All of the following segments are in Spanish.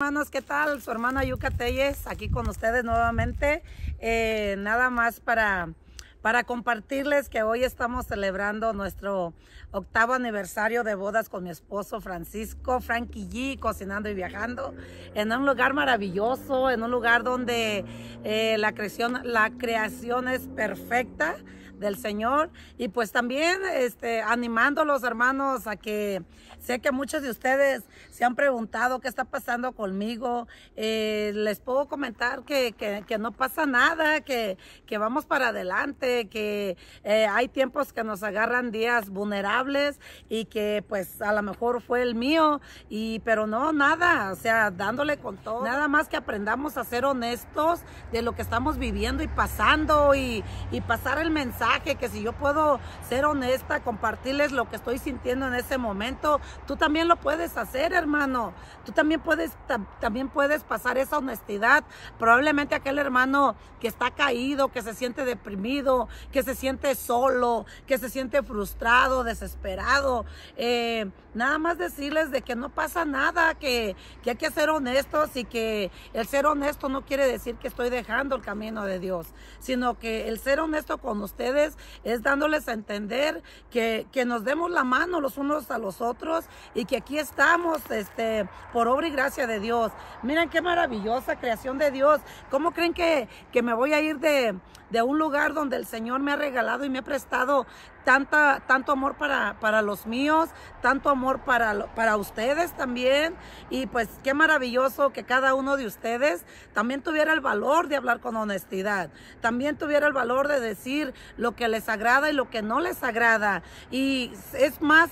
Hermanos, ¿qué tal? Su hermana Yuca Telles aquí con ustedes nuevamente. Eh, nada más para para compartirles que hoy estamos celebrando nuestro octavo aniversario de bodas con mi esposo Francisco, Franky G, cocinando y viajando, en un lugar maravilloso, en un lugar donde eh, la, creación, la creación es perfecta del Señor y pues también este, animando a los hermanos a que sé que muchos de ustedes se han preguntado qué está pasando conmigo. Eh, les puedo comentar que, no pasa nada, que vamos para adelante que eh, hay tiempos que nos agarran días vulnerables y que pues a lo mejor fue el mío, y pero no, nada, o sea, dándole con todo. Nada más que aprendamos a ser honestos de lo que estamos viviendo y pasando y, y pasar el mensaje, que si yo puedo ser honesta, compartirles lo que estoy sintiendo en ese momento, tú también lo puedes hacer, hermano. Tú también puedes, también puedes pasar esa honestidad. Probablemente aquel hermano que está caído, que se siente deprimido, que se siente solo, que se siente frustrado, desesperado. Eh, nada más decirles de que no pasa nada, que, hay que ser honestos y que el ser honesto no quiere decir que estoy dejando el camino de Dios, sino que el ser honesto con ustedes es dándoles a entender que, nos demos la mano los unos a los otros y que aquí estamos este, por obra y gracia de Dios. Miren qué maravillosa creación de Dios. ¿Cómo creen que, me voy a ir de un lugar donde el Señor me ha regalado y me ha prestado tanta, tanto amor para, para los míos, tanto amor para, para ustedes también. Y pues qué maravilloso que cada uno de ustedes también tuviera el valor de hablar con honestidad, también tuviera el valor de decir lo que les agrada y lo que no les agrada. Y es más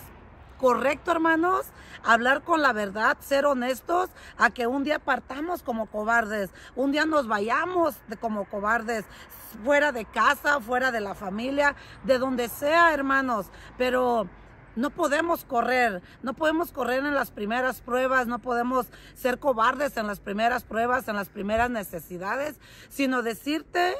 correcto, hermanos, hablar con la verdad, ser honestos, a que un día partamos como cobardes, un día nos vayamos de, como cobardes, fuera de casa, fuera de la familia, de donde sea, hermanos, pero... No podemos correr, no podemos correr en las primeras pruebas, no podemos ser cobardes en las primeras pruebas, en las primeras necesidades, sino decirte,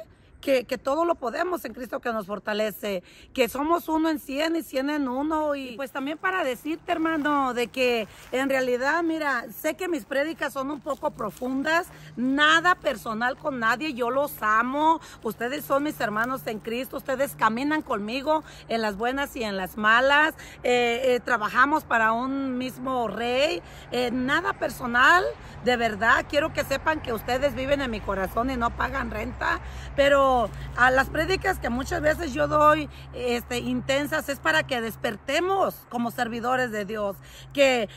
que, que todo lo podemos en Cristo que nos fortalece, que somos uno en cien y cien en uno. Y pues también para decirte, hermano, de que en realidad, mira, sé que mis prédicas son un poco profundas, nada personal con nadie, yo los amo, ustedes son mis hermanos en Cristo, ustedes caminan conmigo en las buenas y en las malas, eh, eh, trabajamos para un mismo rey, eh, nada personal, de verdad, quiero que sepan que ustedes viven en mi corazón y no pagan renta, pero a las prédicas que muchas veces yo doy este, intensas es para que despertemos como servidores de Dios, que,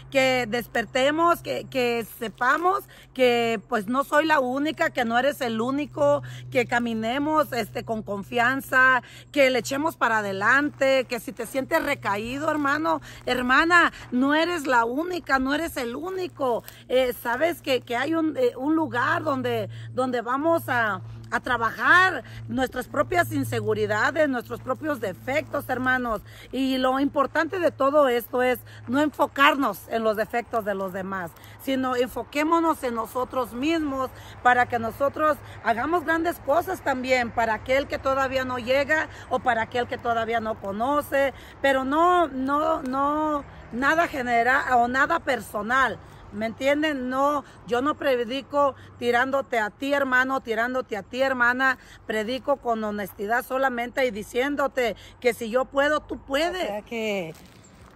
despertemos, que, sepamos que pues no soy la única, que no eres el único, que caminemos este, con confianza, que le echemos para adelante, que si te sientes recaído, hermano, hermana, no eres la única, no eres el único. Eh, sabes que, hay un, eh, un lugar donde, donde vamos a a trabajar nuestras propias inseguridades, nuestros propios defectos, hermanos. Y lo importante de todo esto es no enfocarnos en los defectos de los demás, sino enfoquémonos en nosotros mismos para que nosotros hagamos grandes cosas también para aquel que todavía no llega o para aquel que todavía no conoce, pero no, no, no, nada general o nada personal ¿Me entienden? No, yo no predico tirándote a ti, hermano, tirándote a ti, hermana. Predico con honestidad solamente y diciéndote que si yo puedo, tú puedes. O sea que,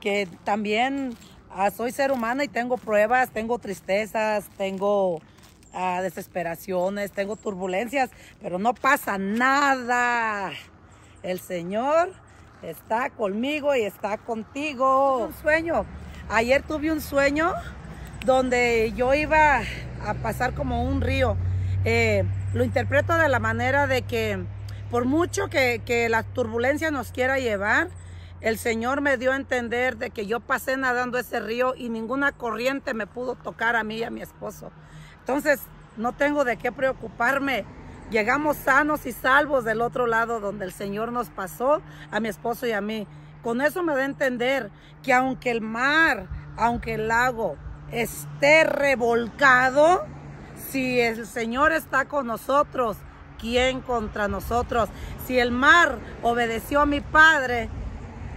que también ah, soy ser humana y tengo pruebas, tengo tristezas, tengo ah, desesperaciones, tengo turbulencias, pero no pasa nada. El Señor está conmigo y está contigo. Un sueño. Ayer tuve un sueño donde yo iba a pasar como un río. Eh, lo interpreto de la manera de que por mucho que, que la turbulencia nos quiera llevar, el Señor me dio a entender de que yo pasé nadando ese río y ninguna corriente me pudo tocar a mí y a mi esposo. Entonces, no tengo de qué preocuparme. Llegamos sanos y salvos del otro lado donde el Señor nos pasó, a mi esposo y a mí. Con eso me da a entender que aunque el mar, aunque el lago, esté revolcado, si el Señor está con nosotros, ¿quién contra nosotros? Si el mar obedeció a mi Padre,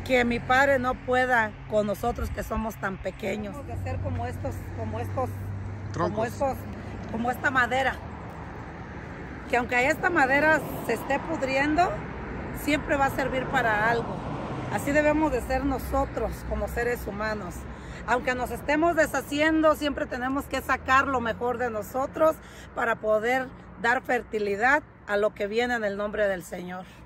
que mi Padre no pueda con nosotros que somos tan pequeños. De ser como estos, como estos, como como esta madera. Que aunque esta madera se esté pudriendo, siempre va a servir para algo. Así debemos de ser nosotros como seres humanos aunque nos estemos deshaciendo, siempre tenemos que sacar lo mejor de nosotros para poder dar fertilidad a lo que viene en el nombre del Señor.